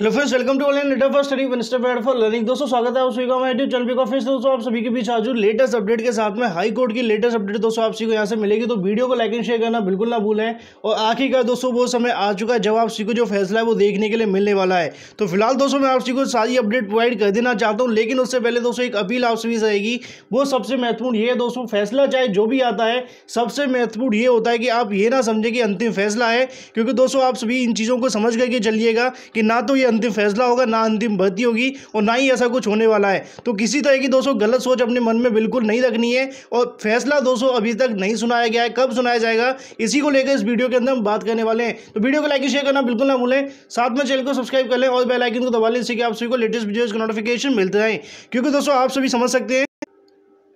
hello friends welcome to online data for study one for learning दोस्तों स्वागत है आप सभी का मैं यूट्यूब चैनल का फिर दोस्तों आप सभी के बीच आज लेटेस्ट अपडेट के साथ में हाई कोर्ट की लेटेस्ट अपडेट दोस्तों आप सभी को यहाँ से मिलेगी तो वीडियो को लाइक एंड शेयर करना बिल्कुल ना भूलें और आखिरकार दोस्तों वो समय आ चुका है जब आप सभी को जो फैसला है वो देखने के लिए मिलने वाला है तो फिलहाल दोस्तों मैं आप सभी को सारी अपडेट प्रोवाइड कर देना चाहता हूँ लेकिन उससे पहले दोस्तों एक अपील आप सभी से रहेगी वो सबसे महत्वपूर्ण ये है दोस्तों फैसला चाहे जो भी आता है सबसे महत्वपूर्ण ये होता है कि आप ये ना समझें कि अंतिम फैसला है क्योंकि दोस्तों आप सभी इन चीज़ों को समझ करके चलिएगा कि ना तो ये अंतिम फैसला होगा ना अंतिम भर्ती होगी और ना ही ऐसा कुछ होने वाला है तो किसी तरह की दोस्तों गलत सोच अपने मन में बिल्कुल नहीं रखनी है और फैसला दोस्तों अभी तक नहीं सुनाया गया है कब सुनाया जाएगा इसी को लेकर इस वीडियो के अंदर हम बात करने वाले हैं तो वीडियो को लाइक शेयर करना बिल्कुल ना भूलें साथ में चैनल को सब्सक्राइब कर लें और बेलाइकन को दबा लें जिससे कि आप सभी को लेटेस्ट वीडियो का नोटिफिकेशन मिलते रहें क्योंकि दोस्तों आप सभी समझ सकते हैं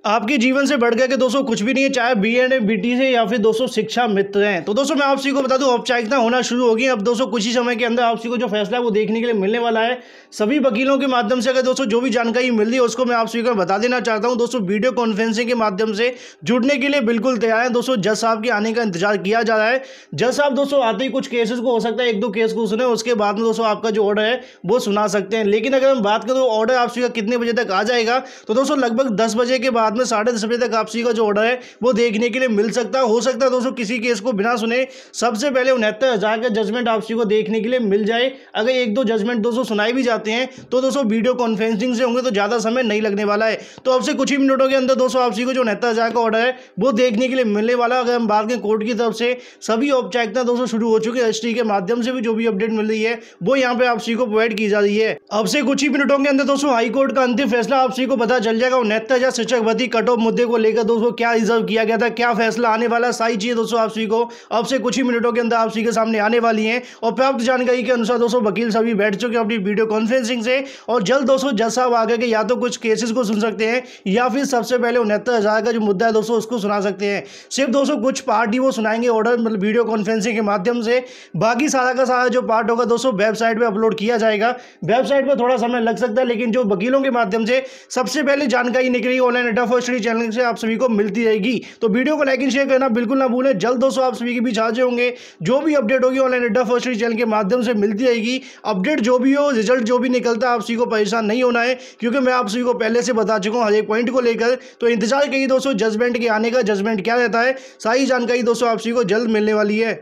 आपके जीवन से बढ़ गया कि दोस्तों कुछ भी नहीं है चाहे बी एड बी टी से या फिर दोस्तों शिक्षा मित्र हैं तो दोस्तों मैं आपसी को बता दूं औपचारिकता होना शुरू होगी अब दोस्तों कुछ ही समय के अंदर आपसी को जो फैसला है वो देखने के लिए मिलने वाला है सभी वकीलों के माध्यम से अगर दोस्तों जो भी जानकारी मिल रही है उसको मैं आपसी को बता देना चाहता हूँ दोस्तों वीडियो कॉन्फ्रेंसिंग के माध्यम से जुड़ने के लिए बिल्कुल तैयार है दोस्तों जज साहब के आने का इंतजार किया जा रहा है जज साहब दोस्तों आते ही कुछ केसेस को हो सकता है एक दो केस को सुने उसके बाद में दोस्तों आपका जो ऑर्डर है वो सुना सकते हैं लेकिन अगर हम बात करें ऑर्डर तो आप का कितने बजे तक आ जाएगा तो दोस्तों लगभग दस बजे के बाद रात में साढ़े दस बजे तक आपसी का जो ऑर्डर है वो देखने के लिए मिल सकता है हो सकता है दोस्तों किसी केस को बिना सुने सबसे पहले उनहत्तर हज़ार का जजमेंट आपसी को देखने के लिए मिल जाए अगर एक दो जजमेंट दोस्तों सुनाए भी जाते हैं तो दोस्तों वीडियो कॉन्फ्रेंसिंग से होंगे तो ज़्यादा समय नहीं लगने वाला है तो अब से कुछ ही मिनटों के अंदर दोस्तों आपसी को जो उनहत्तर का ऑर्डर है वो देखने के लिए मिलने वाला अगर हम बात करें कोर्ट की तरफ से सभी औपचारिकता तो दोस्तों शुरू हो चुकी है एस के माध्यम से भी जो भी अपडेट मिल रही है वो यहाँ पर आपसी को प्रोवाइड की जा रही है अब से कुछ ही मिनटों के अंदर दोस्तों हाईकोर्ट का अंतिम फैसला आपसी को पता चल जाएगा उनहत्तर हज़ार शिक्षक भर्ती भर्ती कट ऑफ मुद्दे को लेकर दोस्तों क्या रिजर्व किया गया था क्या फैसला आने वाला सारी चीज़ दोस्तों आप सभी को अब से कुछ ही मिनटों के अंदर आप सभी के सामने आने वाली हैं और प्राप्त जानकारी के अनुसार दोस्तों वकील सभी बैठ चुके हैं अपनी वीडियो कॉन्फ्रेंसिंग से और जल्द दोस्तों जज साहब आ गए या तो कुछ केसेस को सुन सकते हैं या फिर सबसे पहले उनहत्तर हज़ार का जो मुद्दा है दोस्तों उसको सुना सकते हैं सिर्फ दोस्तों कुछ पार्ट ही वो सुनाएंगे ऑर्डर मतलब वीडियो कॉन्फ्रेंसिंग के माध्यम से बाकी सारा का सारा जो पार्ट होगा दोस्तों वेबसाइट पर अपलोड किया जाएगा वेबसाइट पर थोड़ा समय लग सकता है लेकिन जो वकीलों के माध्यम से सबसे पहले जानकारी निकली ऑनलाइन अड्डा फॉर चैनल से आप सभी को मिलती रहेगी तो वीडियो को लाइक एंड शेयर करना बिल्कुल ना भूलें जल्द दोस्तों आप सभी के बीच हाजिर होंगे जो भी अपडेट होगी ऑनलाइन अड्डा फॉर चैनल के माध्यम से मिलती रहेगी अपडेट जो भी हो रिजल्ट जो भी निकलता आप सभी को परेशान नहीं होना है क्योंकि मैं आप सभी को पहले से बता चुका हूँ हर एक पॉइंट को लेकर तो इंतजार करिए दोस्तों जजमेंट के आने का जजमेंट क्या रहता है सारी जानकारी दोस्तों आप सभी को जल्द मिलने वाली है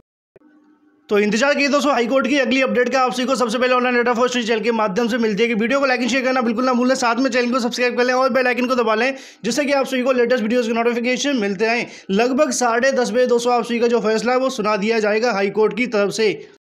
तो इंतजार की दोस्तों हाईकोर्ट की अगली अपडेट का आप को सबसे पहले ऑनलाइन डेटा फोर्स चैनल के माध्यम से मिलती है कि वीडियो को लाइक शेयर करना बिल्कुल ना भूलें साथ में चैनल को सब्सक्राइब कर लें और बेल आइकन को दबा लें जिससे कि आप सभी को लेटेस्ट वीडियोस के नोटिफिकेशन मिलते हैं लगभग साढ़े दस बजे दोस्तों आप सभी का जो फैसला है वो सुना दिया जाएगा हाईकोर्ट की तरफ से